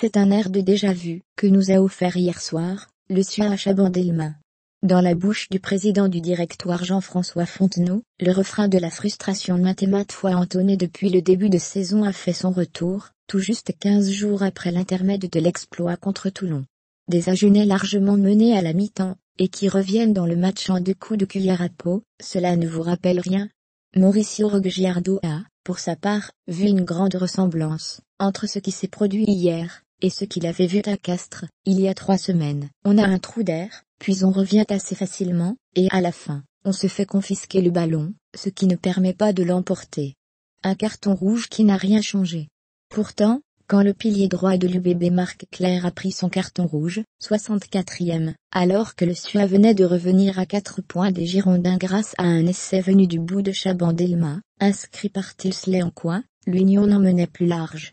C'est un air de déjà-vu que nous a offert hier soir le à mains. Dans la bouche du président du directoire Jean-François Fontenot, le refrain de la frustration mathématique fois depuis le début de saison a fait son retour, tout juste 15 jours après l'intermède de l'exploit contre Toulon. Des agenais largement menés à la mi-temps, et qui reviennent dans le match en deux coups de cuillère à peau, cela ne vous rappelle rien Mauricio Roggiardo a, pour sa part, vu une grande ressemblance entre ce qui s'est produit hier et ce qu'il avait vu à Castres, il y a trois semaines. On a un trou d'air, puis on revient assez facilement, et à la fin, on se fait confisquer le ballon, ce qui ne permet pas de l'emporter. Un carton rouge qui n'a rien changé. Pourtant, quand le pilier droit de l'UBB Marc Claire a pris son carton rouge, 64e, alors que le SUA venait de revenir à 4 points des Girondins grâce à un essai venu du bout de Chabandelma, delma inscrit par Tilsley en coin, l'Union n'en menait plus large.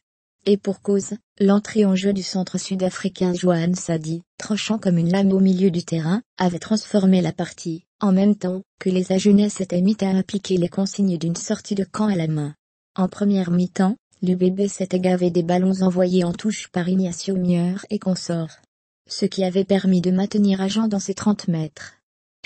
Et pour cause, l'entrée en jeu du centre sud-africain Johan Sadi, tranchant comme une lame au milieu du terrain, avait transformé la partie, en même temps que les Agenais s'étaient mis à appliquer les consignes d'une sortie de camp à la main. En première mi-temps, l'UBB s'était gavé des ballons envoyés en touche par Ignacio Mieur et consorts. Ce qui avait permis de maintenir Agen dans ses 30 mètres.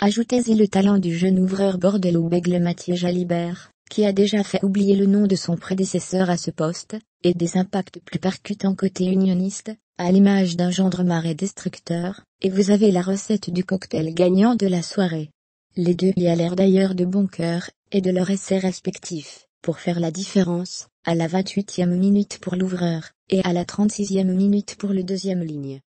Ajoutez-y le talent du jeune ouvreur bordelais Bègle Mathieu Jalibert, qui a déjà fait oublier le nom de son prédécesseur à ce poste, et des impacts plus percutants côté unioniste, à l'image d'un gendre marais destructeur, et vous avez la recette du cocktail gagnant de la soirée. Les deux y allèrent d'ailleurs de bon cœur, et de leur essai respectif, pour faire la différence, à la 28e minute pour l'ouvreur, et à la 36e minute pour le deuxième ligne.